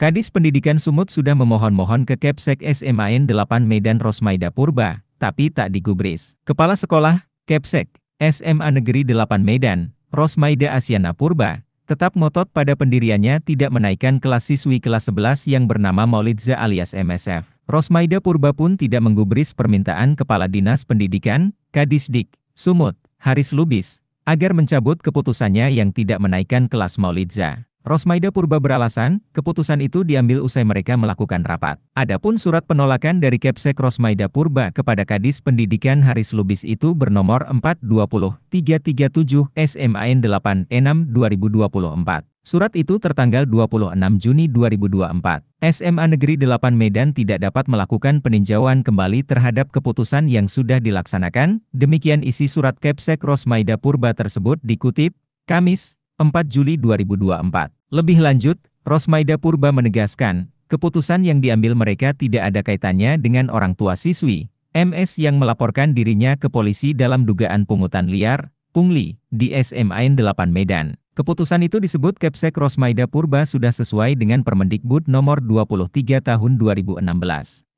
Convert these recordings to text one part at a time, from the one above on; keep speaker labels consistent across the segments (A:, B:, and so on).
A: Kadis Pendidikan Sumut sudah memohon-mohon ke Kepsek SMAN 8 Medan Rosmaida Purba, tapi tak digubris. Kepala Sekolah, Kepsek, SMA Negeri 8 Medan, Rosmaida Asiana Purba, tetap ngotot pada pendiriannya tidak menaikkan kelas siswi kelas 11 yang bernama Maulidza alias MSF. Rosmaida Purba pun tidak menggubris permintaan Kepala Dinas Pendidikan, Kadisdik, Sumut, Haris Lubis, agar mencabut keputusannya yang tidak menaikkan kelas Maulidza. Rosmaida Purba beralasan, keputusan itu diambil usai mereka melakukan rapat. Adapun surat penolakan dari Kepsek Rosmaida Purba kepada Kadis Pendidikan Haris Lubis itu bernomor 420337 SMAN 86 2024. Surat itu tertanggal 26 Juni 2024. SMA Negeri 8 Medan tidak dapat melakukan peninjauan kembali terhadap keputusan yang sudah dilaksanakan. Demikian isi surat Kepsek Rosmaida Purba tersebut dikutip, Kamis, 4 Juli 2024. Lebih lanjut, Rosmaida Purba menegaskan, keputusan yang diambil mereka tidak ada kaitannya dengan orang tua siswi, MS yang melaporkan dirinya ke polisi dalam dugaan pungutan liar, pungli, di SMAN 8 Medan. Keputusan itu disebut Kepsek Rosmaida Purba sudah sesuai dengan Permendikbud nomor 23 tahun 2016.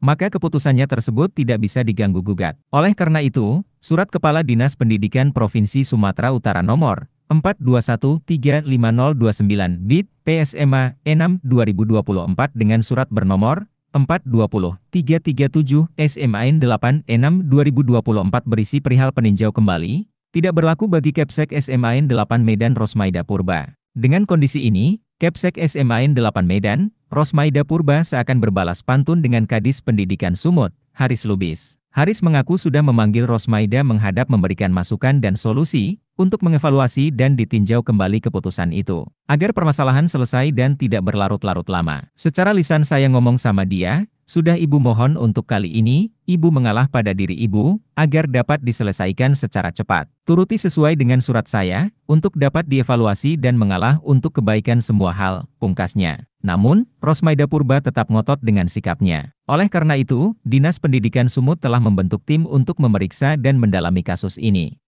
A: Maka keputusannya tersebut tidak bisa diganggu-gugat. Oleh karena itu, Surat Kepala Dinas Pendidikan Provinsi Sumatera Utara nomor 42135029 BIT PSMA 6 2024 dengan surat bernomor 420337 SMAN 8 6 2024 berisi perihal peninjau kembali, tidak berlaku bagi Kepsek SMAN 8 Medan Rosmaida Purba. Dengan kondisi ini, Kepsek SMAN 8 Medan, Rosmaida Purba seakan berbalas pantun dengan Kadis Pendidikan Sumut, Haris Lubis. Haris mengaku sudah memanggil Rosmaida menghadap memberikan masukan dan solusi, untuk mengevaluasi dan ditinjau kembali keputusan itu, agar permasalahan selesai dan tidak berlarut-larut lama. Secara lisan saya ngomong sama dia, sudah ibu mohon untuk kali ini, ibu mengalah pada diri ibu, agar dapat diselesaikan secara cepat. Turuti sesuai dengan surat saya, untuk dapat dievaluasi dan mengalah untuk kebaikan semua hal, pungkasnya. Namun, Rosmaida Purba tetap ngotot dengan sikapnya. Oleh karena itu, Dinas Pendidikan Sumut telah membentuk tim untuk memeriksa dan mendalami kasus ini.